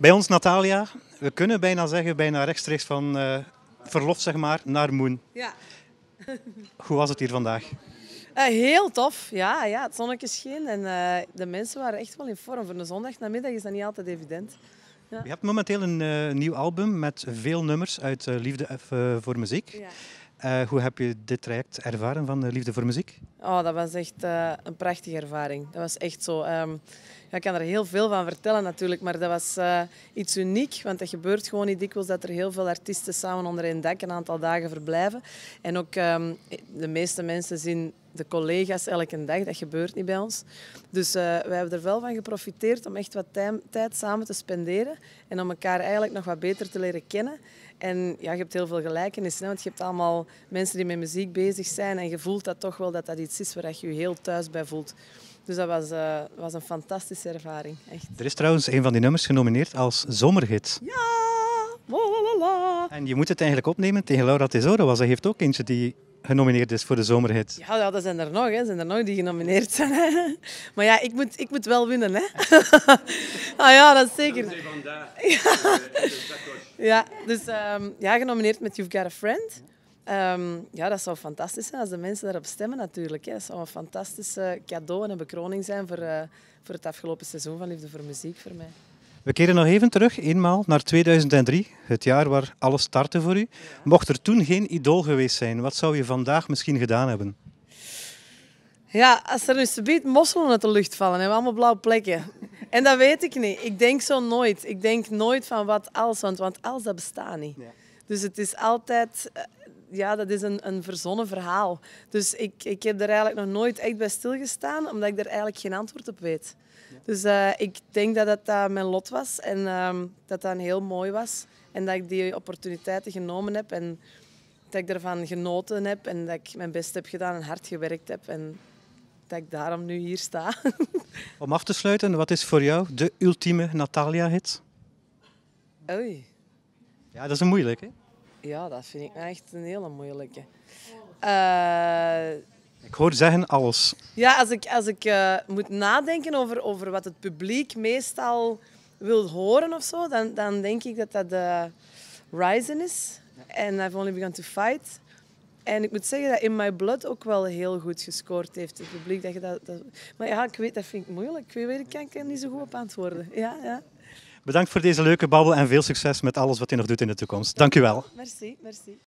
Bij ons Natalia, we kunnen bijna zeggen, bijna rechtstreeks van eh, verlof zeg maar, naar Moen. Ja. Hoe was het hier vandaag? Eh, heel tof, ja, ja. Het zonnetje scheen en eh, de mensen waren echt wel in vorm. Voor een zondagnamiddag is dat niet altijd evident. Ja. Je hebt momenteel een nieuw album met veel nummers uit Liefde voor Muziek. Ja. Eh, hoe heb je dit traject ervaren van de liefde voor muziek? Oh, dat was echt eh, een prachtige ervaring. Dat was echt zo. Ehm, ja, ik kan er heel veel van vertellen natuurlijk, maar dat was eh, iets uniek. Want dat gebeurt gewoon niet dikwijls dat er heel veel artiesten samen onder één dak een aantal dagen verblijven. En ook ehm, de meeste mensen zien de collega's elke dag. Dat gebeurt niet bij ons. Dus uh, wij hebben er wel van geprofiteerd om echt wat tijd samen te spenderen en om elkaar eigenlijk nog wat beter te leren kennen. En ja, je hebt heel veel gelijkenissen, want je hebt allemaal mensen die met muziek bezig zijn en je voelt dat toch wel dat dat iets is waar je je heel thuis bij voelt. Dus dat was, eh, was een fantastische ervaring, echt. Er is trouwens een van die nummers genomineerd als zomerhit. Ja! la, la. En je moet het eigenlijk opnemen tegen Laura Tesoro, want zij heeft ook eentje die genomineerd is voor de zomerhit. Ja, ja, dat zijn er nog, hè. zijn er nog die genomineerd zijn. Maar ja, ik moet, ik moet wel winnen. Hè. ah ja, dat is zeker. Ja, eh, ja dus um, ja, genomineerd met You've Got a Friend. Ehm, ja, dat zou fantastisch zijn als de mensen daarop stemmen natuurlijk. Hè. Dat zou een fantastisch cadeau en een bekroning zijn voor, eh, voor het afgelopen seizoen van Liefde voor Muziek voor mij. We keren nog even terug, eenmaal, naar 2003, het jaar waar alles startte voor u. Mocht er toen geen idool geweest zijn, wat zou je vandaag misschien gedaan hebben? Ja, als er nu subiet mosselen uit de lucht vallen, hebben we allemaal blauwe plekken. En dat weet ik niet. Ik denk zo nooit. Ik denk nooit van wat als, want, want als dat bestaat niet. Ja. Dus het is altijd eh, ja, dat is een, een verzonnen verhaal. Dus ik, ik heb er eigenlijk nog nooit echt bij stilgestaan, omdat ik daar eigenlijk geen antwoord op weet. Dus eh, ik denk dat dat eh, mijn lot was en ehm, dat dat heel mooi was. En dat ik die opportuniteiten genomen heb en dat ik ervan genoten heb en dat ik mijn best heb gedaan en hard gewerkt heb. En dat ik daarom nu hier sta. Om af te sluiten, wat is voor jou de ultieme Natalia-hit? Oei. Ja, dat is een moeilijk, hè? Ja, dat vind ik echt een hele moeilijke. Eh, ik hoor zeggen alles. Ja, als ik, als ik eh, moet nadenken over, over wat het publiek meestal wil horen of zo, dan, dan denk ik dat dat de eh, Ryzen is. En I've Only Begun to Fight. En ik moet zeggen dat In My Blood ook wel heel goed gescoord heeft. Het publiek dat je dat, Maar ja, ik weet, dat vind ik moeilijk. Ik weet, ik kan ik niet zo goed op antwoorden. Ja, ja. Bedankt voor deze leuke babbel en veel succes met alles wat je nog doet in de toekomst. Dank u wel. Merci, merci.